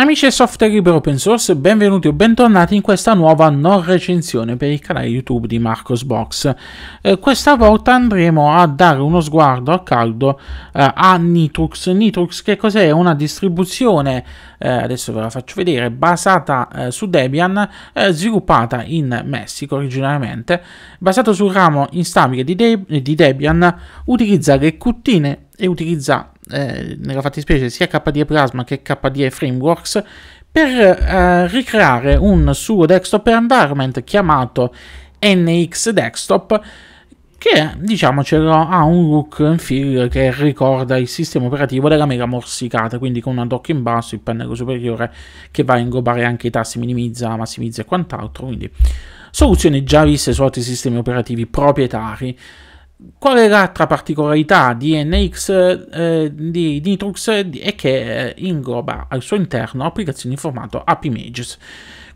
Amici del software libero open source, benvenuti o bentornati in questa nuova non recensione per il canale YouTube di Marcosbox. Eh, questa volta andremo a dare uno sguardo a caldo eh, a Nitrux. Nitrux che cos'è? Una distribuzione, eh, adesso ve la faccio vedere, basata eh, su Debian, eh, sviluppata in Messico originariamente, basata sul ramo instabile di, De di Debian, utilizza le cuttine e utilizza eh, nella fattispecie sia KDE Plasma che KDE Frameworks, per eh, ricreare un suo desktop environment chiamato NX Desktop che diciamocelo ha un look and feel che ricorda il sistema operativo della mega morsicata, quindi con una dock in basso, il pennello superiore che va a inglobare anche i tasti minimizza, massimizza e quant'altro, quindi soluzioni già viste su altri sistemi operativi proprietari Qual è l'altra particolarità di NX eh, di Nitrux è che eh, ingloba al suo interno applicazioni in formato App Images,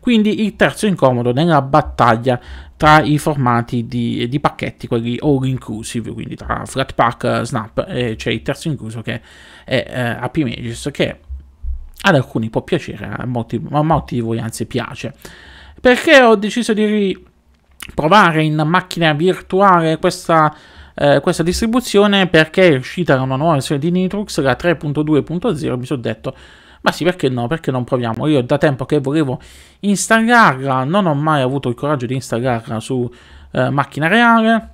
quindi il terzo incomodo nella battaglia tra i formati di, di pacchetti, quelli all inclusive, quindi tra Flatpak, Snap, eh, c'è il terzo incluso che è eh, App Images, che ad alcuni può piacere, a molti, a molti di voi anzi piace. Perché ho deciso di riprovare in macchina virtuale questa eh, questa distribuzione perché è uscita una nuova versione di Nitrux, la 3.2.0, mi sono detto ma sì, perché no? Perché non proviamo? Io da tempo che volevo installarla, non ho mai avuto il coraggio di installarla su eh, macchina reale.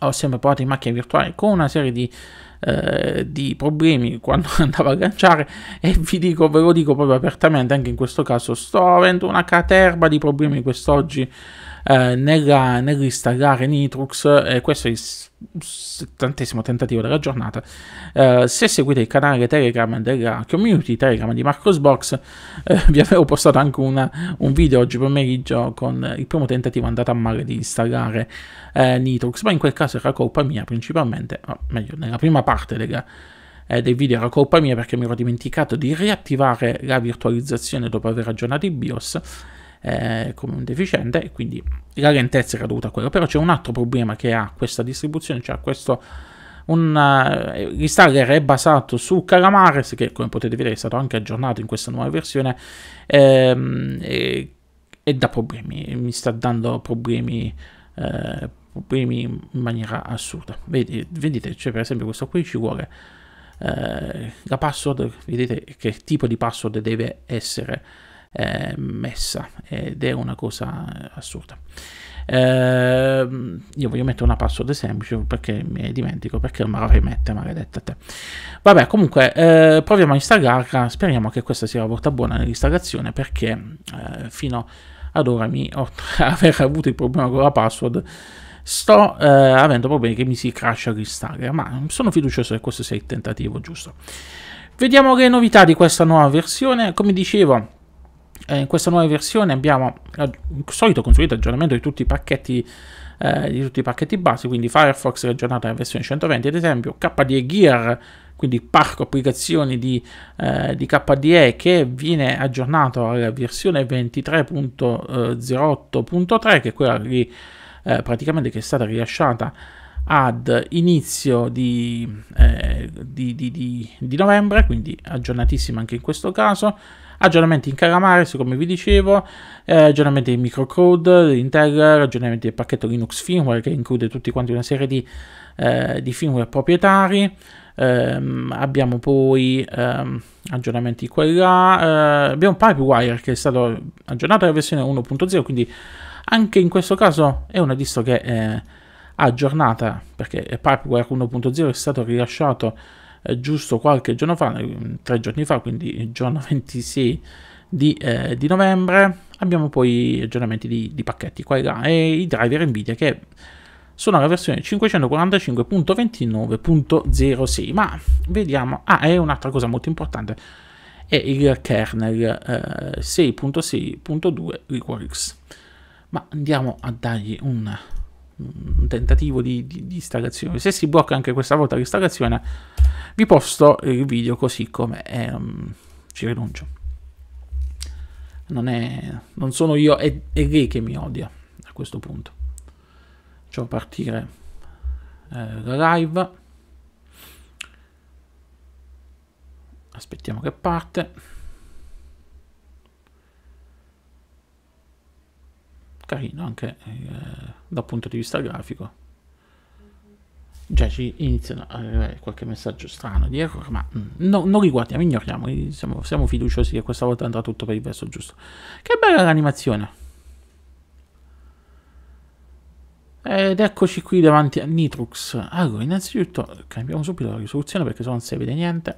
Ho sempre provato in macchina virtuale con una serie di, eh, di problemi quando andavo a lanciare e vi dico, ve lo dico proprio apertamente, anche in questo caso sto avendo una caterba di problemi quest'oggi nella, eh, nell'installare Nitrux e eh, questo è il settantesimo tentativo della giornata. Eh, se seguite il canale Telegram della community Telegram di Marcosbox, eh, vi avevo postato anche una, un video oggi pomeriggio con il primo tentativo andato a male di installare Nitrux, ma in quel caso era colpa mia principalmente, o meglio, nella prima parte della del video era colpa mia perché mi ero dimenticato di riattivare la virtualizzazione dopo aver aggiornato i BIOS eh, come un deficiente e quindi la lentezza era dovuta a quello. Però c'è un altro problema che ha questa distribuzione, cioè questo... Un, uh, eh, l'installer è basato su Calamares che come potete vedere è stato anche aggiornato in questa nuova versione ehm, e, e dà problemi, mi sta dando problemi, eh, problemi in maniera assurda. Vedete, vedete c'è cioè per esempio questo qui ci vuole eh, la password, vedete che tipo di password deve essere eh, messa ed è una cosa assurda. Eh, io voglio mettere una password semplice perché mi dimentico perché non me la rimette maledetta te vabbè comunque eh, proviamo a installarla speriamo che questa sia la volta buona nell'installazione perché eh, fino ad ora mi ho aver avuto il problema con la password sto eh, avendo problemi che mi si crasha l'installer ma sono fiducioso che questo sia il tentativo giusto vediamo le novità di questa nuova versione come dicevo eh, in questa nuova versione abbiamo il solito consueto aggiornamento di tutti i pacchetti eh, di tutti i pacchetti base, quindi Firefox aggiornata alla versione 120 ad esempio, KDE Gear, quindi parco applicazioni di, eh, di KDE che viene aggiornato alla versione 23.08.3 che è quella lì eh, praticamente che è stata rilasciata ad inizio eh, di, di, di novembre, quindi aggiornatissima anche in questo caso aggiornamenti in calamares come vi dicevo, eh, aggiornamenti di microcode, di Integer, aggiornamenti del pacchetto Linux firmware che include tutti quanti una serie di, eh, di firmware proprietari. Um, abbiamo poi um, aggiornamenti qua e là. Uh, abbiamo Pipewire che è stato aggiornato alla versione 1.0, quindi anche in questo caso è una distro che è aggiornata perché Pipewire 1.0 è stato rilasciato eh, giusto qualche giorno fa, eh, tre giorni fa, quindi giorno 26 di, eh, di novembre, abbiamo poi aggiornamenti di, di pacchetti qua e là e i driver Nvidia che sono la versione 545.29.06 ma vediamo ah è un'altra cosa molto importante è il kernel eh, 6.6.2 liquorx ma andiamo a dargli un un tentativo di, di, di stagazione. Se si blocca anche questa volta l'installazione, vi posto il video così come è, um, ehm, ci rinuncio. Non, è, non sono io, è, è lei che mi odia a questo punto. Faccio partire eh, la live. Aspettiamo che parte. carino anche eh, dal punto di vista grafico già ci iniziano a arrivare qualche messaggio strano di errore, ma mm, no, non li guardiamo, ignoriamo, siamo, siamo, fiduciosi che questa volta andrà tutto per il verso giusto. Che bella l'animazione! Ed eccoci qui davanti a Nitrux. Allora, innanzitutto cambiamo subito la risoluzione perché se non si vede niente.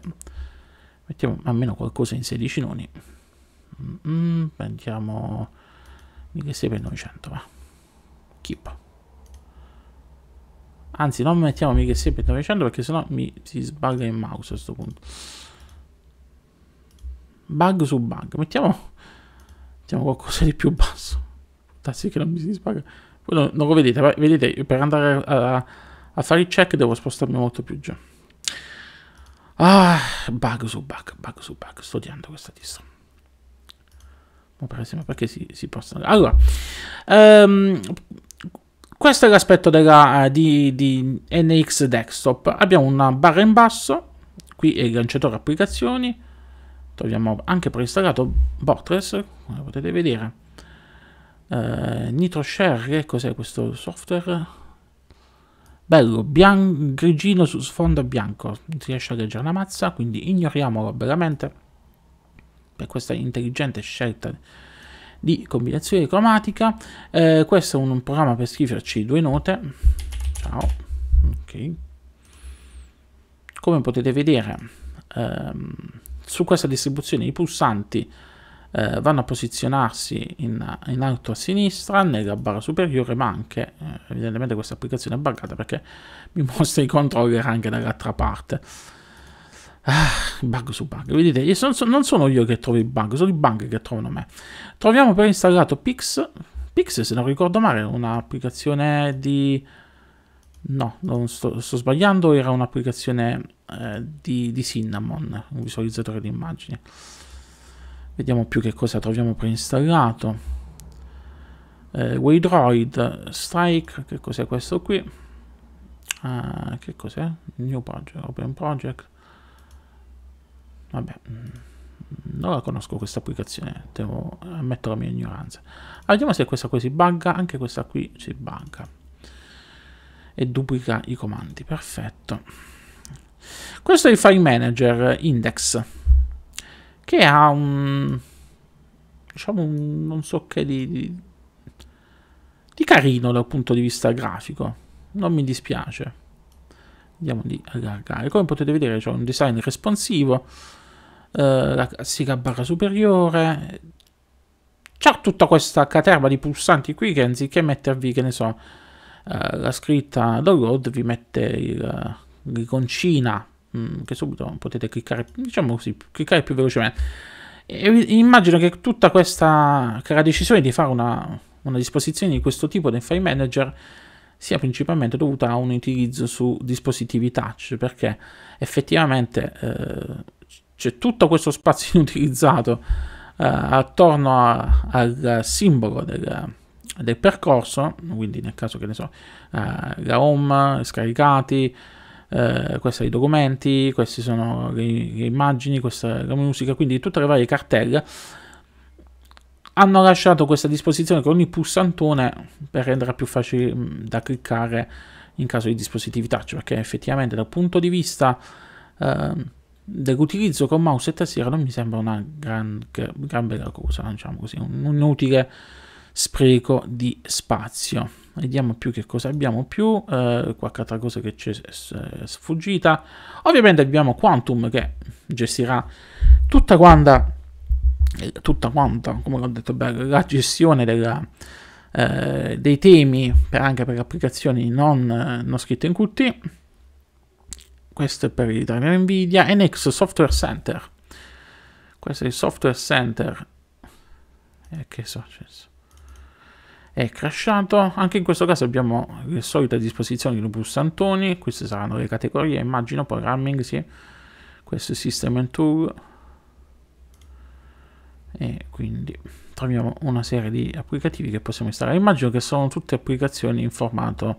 Mettiamo almeno qualcosa in 16 noni. Mm, mm prendiamo... 16 per 900 va keep anzi non mettiamo 16 per 900 perché sennò mi si sbaglia il mouse a questo punto bug su bug mettiamo mettiamo qualcosa di più basso tassi che non mi si sbaglia Poi non, non lo vedete vedete per andare a, a fare il check devo spostarmi molto più giù Ah, bug su bug, bug su bug, sto odiando questa tista. Ma per esempio, perché si, si possono... Allora, um, questo è l'aspetto della, eh, di, di NX Desktop. Abbiamo una barra in basso, qui è il lanciatore applicazioni, troviamo anche preinstallato Bortress, come potete vedere. Uh, eh, NitroShare, che cos'è questo software? bello bian- grigino su sfondo bianco, non si riesce a leggere una mazza, quindi ignoriamolo bellamente per questa intelligente scelta di combinazione cromatica. Eh, questo è un, un programma per scriverci due note. Ciao. Okay. Come potete vedere, ehm, su questa distribuzione i pulsanti eh, vanno a posizionarsi in, in, alto a sinistra nella barra superiore, ma anche, eh, evidentemente questa applicazione è buggata perché mi mostra i controller anche dall'altra parte. Ah, bug su bug, vedete, son, son, non sono io che trovo i bug, sono i bug che trovano me. Troviamo per installato Pix, Pix se non ricordo male, è un'applicazione di... No, sto, sto, sbagliando, era un'applicazione eh, di, di, Cinnamon, un visualizzatore di immagini. Vediamo più che cosa troviamo preinstallato. Eh, Waydroid, Strike, che cos'è questo qui? Ah, che cos'è? New Project, Open Project. Vabbè, non mm, la conosco questa applicazione, devo ammettere la mia ignoranza. Allora, vediamo se questa qui si bugga, anche questa qui si bugga. E duplica i comandi, perfetto. Questo è il file manager index, che ha un... diciamo un non so che di, di, di carino dal punto di vista grafico, non mi dispiace andiamo lì a allargare come potete vedere c'è un design responsivo eh, la classica barra superiore c'è tutta questa caterva di pulsanti qui che anziché mettervi che ne so eh, la scritta download vi mette l'iconcina eh, mh, mm, che subito potete cliccare diciamo così cliccare più velocemente e immagino che tutta questa che la decisione di fare una, una disposizione di questo tipo nel file manager sia principalmente dovuta a un utilizzo su dispositivi touch perché effettivamente eh, c'è tutto questo spazio inutilizzato eh, attorno a, al simbolo del, del, percorso quindi nel caso che ne so eh, la home scaricati eh, questi sono i documenti queste sono le, le immagini questa è la musica quindi tutte le varie cartelle hanno lasciato questa disposizione con ogni pulsantone per rendere più facile mm, da cliccare in caso di dispositivi touch perché effettivamente dal punto di vista eh, dell'utilizzo con mouse e tastiera non mi sembra una gran, gran bella cosa diciamo così un, inutile spreco di spazio vediamo più che cosa abbiamo più eh, qualche altra cosa che ci è sfuggita ovviamente abbiamo Quantum che gestirà tutta quanta eh, tutta quanta, come ho detto bene, la gestione della, eh, dei temi per, anche per applicazioni non, eh, non scritte in Qt. Questo è per il driver NVIDIA e Next Software Center. Questo è il Software Center. E eh, che successo? Cioè, è crashato. Anche in questo caso abbiamo le solite disposizioni di pulsantoni. Queste saranno le categorie, immagino, programming, sì. Questo è System and Tool e quindi troviamo una serie di applicativi che possiamo installare. Immagino che sono tutte applicazioni in formato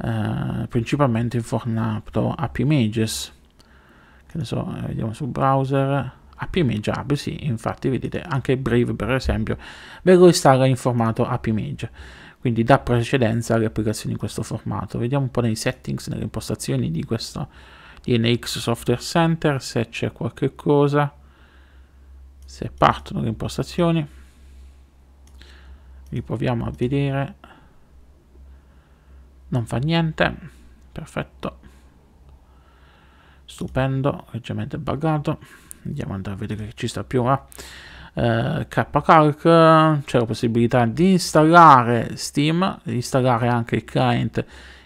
eh, principalmente in formato app images. Che ne so, eh, vediamo sul browser. App Image Hub, ah, sì, infatti vedete anche Brave per esempio ve lo installa in formato App Image, quindi dà precedenza alle applicazioni in questo formato. Vediamo un po' nei settings, nelle impostazioni di questo DNX Software Center se c'è qualche cosa se partono le impostazioni li proviamo a vedere non fa niente perfetto stupendo leggermente buggato andiamo ad andare a vedere che ci sta più là eh. eh, Kcalc c'è la possibilità di installare Steam di installare anche il client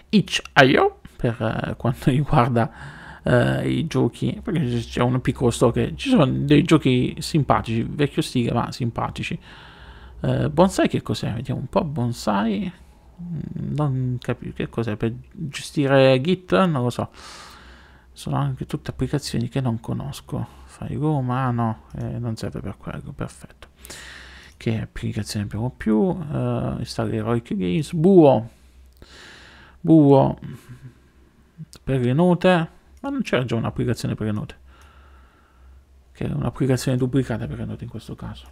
itch.io per eh, quanto riguarda eh, i giochi, perché c'è un piccolo stock, ci sono dei giochi simpatici, vecchio stile ma simpatici. Eh, bonsai che cos'è? Vediamo un po', bonsai, mm, non capisco che cos'è, per gestire git, non lo so. Sono anche tutte applicazioni che non conosco. Fai Roma, no, eh, non serve per quello, perfetto. Che applicazione abbiamo più? Uh, eh, installare Heroic Games, Buo, Buo per le note ma non c'era già un'applicazione per le note. Che è un'applicazione duplicata per le note in questo caso.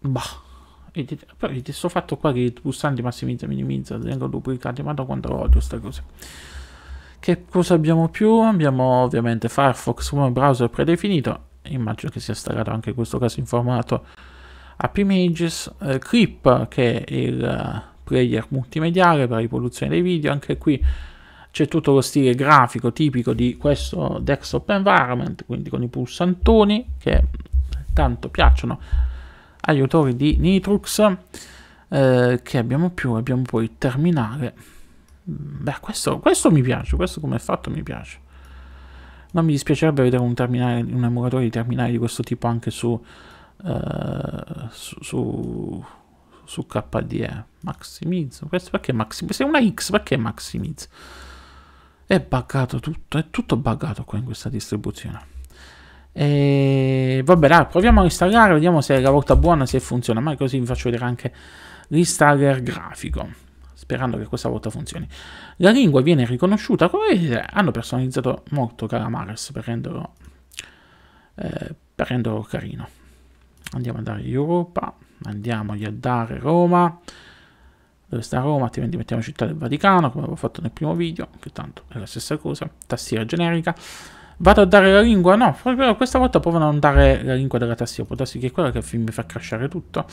Bah. Però questo fatto qua che i pulsanti massimizza, e minimizza, vengono duplicati, ma da quanto odio sta cosa. Che cosa abbiamo più? Abbiamo ovviamente Firefox come browser predefinito, immagino che sia installato anche in questo caso in formato App Images, eh, Clip che è il eh, player multimediale per la riproduzione dei video, anche qui c'è tutto lo stile grafico tipico di questo desktop environment, quindi con i pulsantoni che tanto piacciono agli autori di Nitrux. Eh, che abbiamo più, abbiamo poi il terminale. Mm, beh, questo, questo mi piace, questo come è fatto mi piace. Non mi dispiacerebbe vedere un, terminale, un emulatore di terminali di questo tipo anche su, eh, su, su, su KDE. Maximizzo, questo perché Maximizzo? Se una X, perché Maximizzo? è buggato tutto, è tutto buggato qua in questa distribuzione. E vabbè, dai, proviamo a installare, vediamo se è la volta buona, se funziona, ma così vi faccio vedere anche l'installer grafico, sperando che questa volta funzioni. La lingua viene riconosciuta, come vedete hanno personalizzato molto Calamares per renderlo, eh, per renderlo carino. Andiamo a dare Europa, andiamogli a dare Roma, dove sta Roma, altrimenti mettiamo città del Vaticano, come avevo fatto nel primo video, che tanto è la stessa cosa, tastiera generica. Vado a dare la lingua? No, questa volta provo a non dare la lingua della tastiera, può darsi che è quella che mi fa crashare tutto,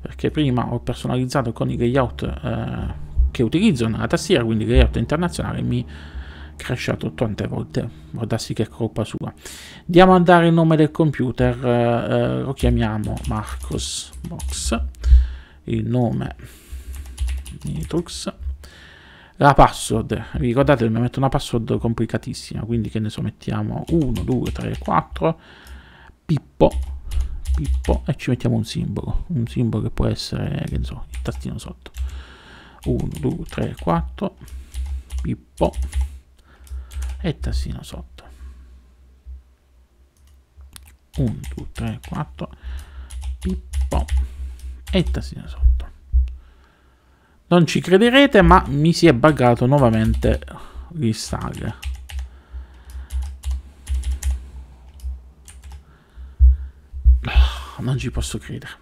perché prima ho personalizzato con i layout eh, che utilizzo nella tastiera, quindi il layout internazionale mi crashato tante volte, può darsi che è colpa sua. Andiamo a dare il nome del computer, eh, eh lo chiamiamo Marcos Box, il nome Linux. La password, vi ricordate dobbiamo mettere una password complicatissima, quindi che ne so, mettiamo 1, 2, 3, 4, Pippo, Pippo e ci mettiamo un simbolo, un simbolo che può essere, che ne so, il tastino sotto. 1, 2, 3, 4, Pippo e tastino sotto. 1, 2, 3, 4, Pippo e tastino sotto. Non ci crederete, ma mi si è buggato nuovamente l'install. Non ci posso credere.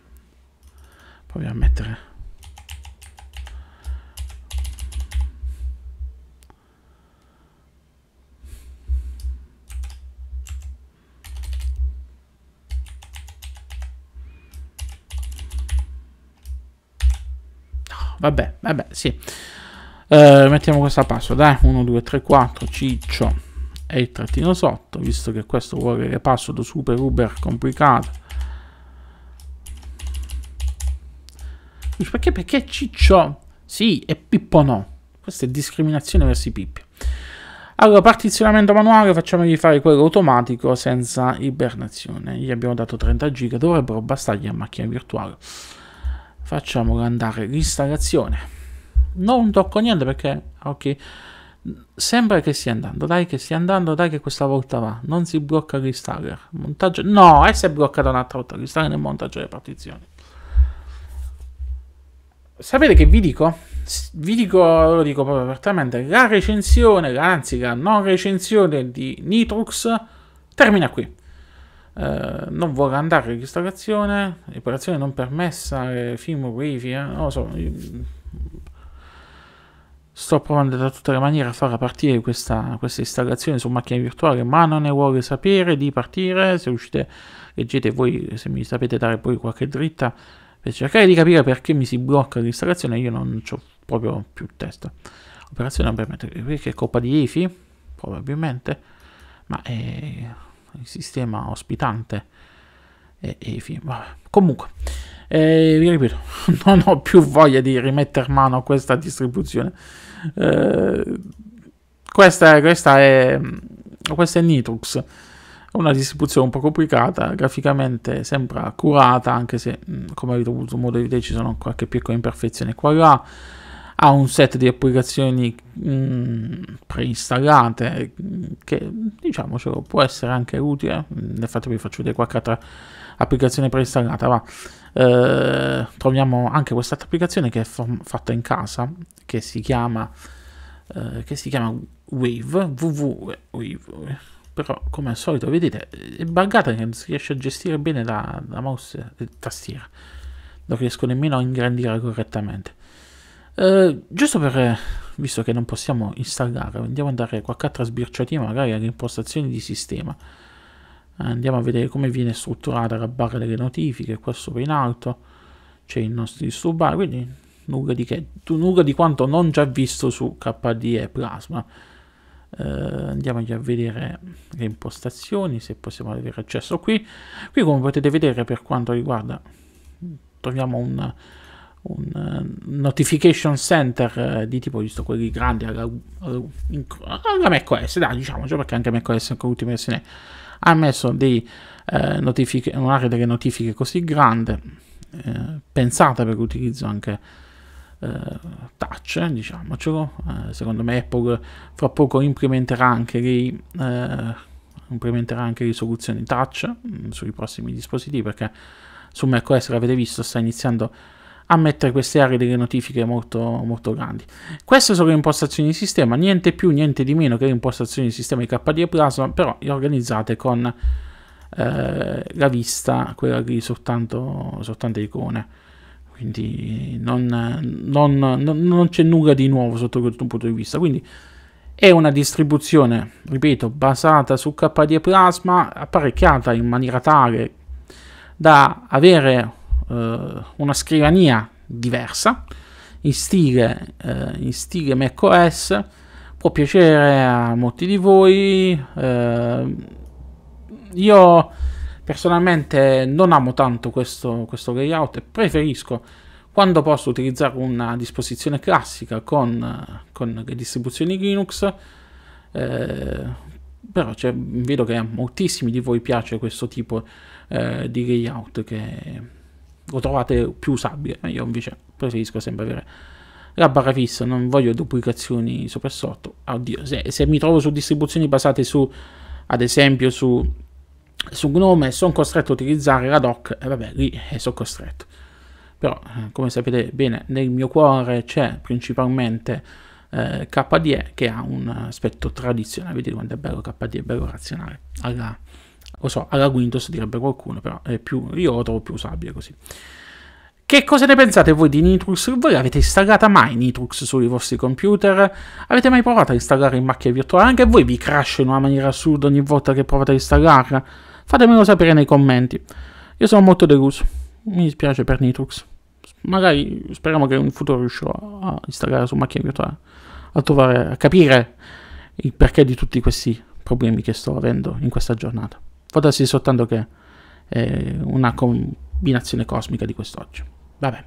Proviamo a mettere Vabbè, vabbè, sì. Uh, mettiamo questa password, dai, 1, 2, 3, 4, ciccio e il trattino sotto, visto che questo vuole che password super uber complicato. Perché? Perché ciccio sì e Pippo no. Questa è discriminazione verso i Pippi. Allora, partizionamento manuale, facciamogli fare quello automatico senza ibernazione. Gli abbiamo dato 30 giga, dovrebbero bastargli a macchina virtuale facciamo andare l'installazione non tocco niente perché ok sembra che stia andando dai che stia andando dai che questa volta va non si blocca l'installer montaggio no e si è bloccato un'altra volta l'installer nel montaggio delle partizioni sapete che vi dico vi dico lo dico proprio apertamente la recensione anzi la non recensione di Nitrux termina qui eh, non vuole andare in ristorazione, riparazione non permessa, eh, film brevi, eh? non lo so. Sto provando da tutte le maniere a far partire questa, questa installazione su macchine virtuali, ma non ne vuole sapere di partire. Se uscite, leggete voi, se mi sapete dare poi qualche dritta per cercare di capire perché mi si blocca l'installazione, io non ho proprio più testa. Operazione non permette, perché è colpa di IFI? Probabilmente, ma è il sistema ospitante e, e Comunque, eh, vi ripeto, non ho più voglia di rimettere mano a questa distribuzione. Eh, questa, questa, è, questa è Nitrux, una distribuzione un po' complicata, graficamente sembra curata, anche se, mm, come avete avuto modo di vedere, ci sono qualche piccola imperfezione qua e là ha un set di applicazioni mh, mm, preinstallate che diciamocelo può essere anche utile mm, nel fatto vi faccio vedere qualche altra applicazione preinstallata va eh, troviamo anche quest'altra applicazione che è fatta in casa che si chiama eh, che si chiama Wave www Wave però come al solito vedete è buggata che non si riesce a gestire bene la, la mouse e tastiera non riesco nemmeno a ingrandire correttamente eh, giusto per, visto che non possiamo installare, andiamo a dare qualche altra sbirciatina magari alle impostazioni di sistema. Andiamo a vedere come viene strutturata la barra delle notifiche, qua sopra in alto c'è il nostro disturbare, quindi nulla di, che, nulla di quanto non già visto su KDE Plasma. Eh, andiamo a vedere le impostazioni, se possiamo avere accesso qui. Qui come potete vedere per quanto riguarda, troviamo un un eh, notification center eh, di tipo visto quelli grandi alla, alla, alla macOS dai diciamoci perché anche macOS con l'ultima versione ha messo dei, eh, notifiche, un'area delle notifiche così grande eh, pensata per l'utilizzo anche eh, touch eh, diciamocelo secondo me Apple fra poco implementerà anche lì implementerà anche le soluzioni touch mh, mm, sui prossimi dispositivi perché su macOS l'avete visto sta iniziando a mettere queste aree delle notifiche molto, molto grandi. Queste sono le impostazioni di sistema, niente più, niente di meno che le impostazioni di sistema di KDE Plasma, però organizzate con eh, la vista, quella lì soltanto, soltanto icone. Quindi non, non, non, non c'è nulla di nuovo sotto questo punto di vista. Quindi è una distribuzione, ripeto, basata su KDE Plasma, apparecchiata in maniera tale da avere eh, una scrivania diversa in stile, eh, in stile macOS può piacere a molti di voi eh, io personalmente non amo tanto questo, questo layout e preferisco quando posso utilizzare una disposizione classica con, con le distribuzioni Linux eh, però vedo che a moltissimi di voi piace questo tipo eh, di layout che lo trovate più usabile. Eh, io invece preferisco sempre avere la barra fissa, non voglio duplicazioni sopra e sotto. Oddio, se, se mi trovo su distribuzioni basate su, ad esempio, su, su Gnome sono costretto a utilizzare la doc, e eh, vabbè, lì eh, sono costretto. Però, eh, come sapete bene, nel mio cuore c'è principalmente eh, KDE che ha un aspetto tradizionale. Vedete quanto è bello KDE, è bello razionale. Alla lo so, alla Windows direbbe qualcuno, però è più, io lo trovo più usabile così. Che cosa ne pensate voi di Nitrux? Voi avete installata mai Nitrux sui vostri computer? Avete mai provato a installare in macchina virtuale? Anche voi vi crash in una maniera assurda ogni volta che provate a installarla? Fatemelo sapere nei commenti. Io sono molto deluso. Mi dispiace per Nitrux. Magari speriamo che in futuro riuscirò a installare su macchina virtuale. A trovare, a capire il perché di tutti questi problemi che sto avendo in questa giornata. Può darsi soltanto che è eh, una combinazione cosmica di quest'oggi. Vabbè.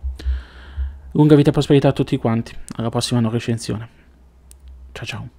Lunga vita e prosperità a tutti quanti. Alla prossima non recensione. Ciao ciao.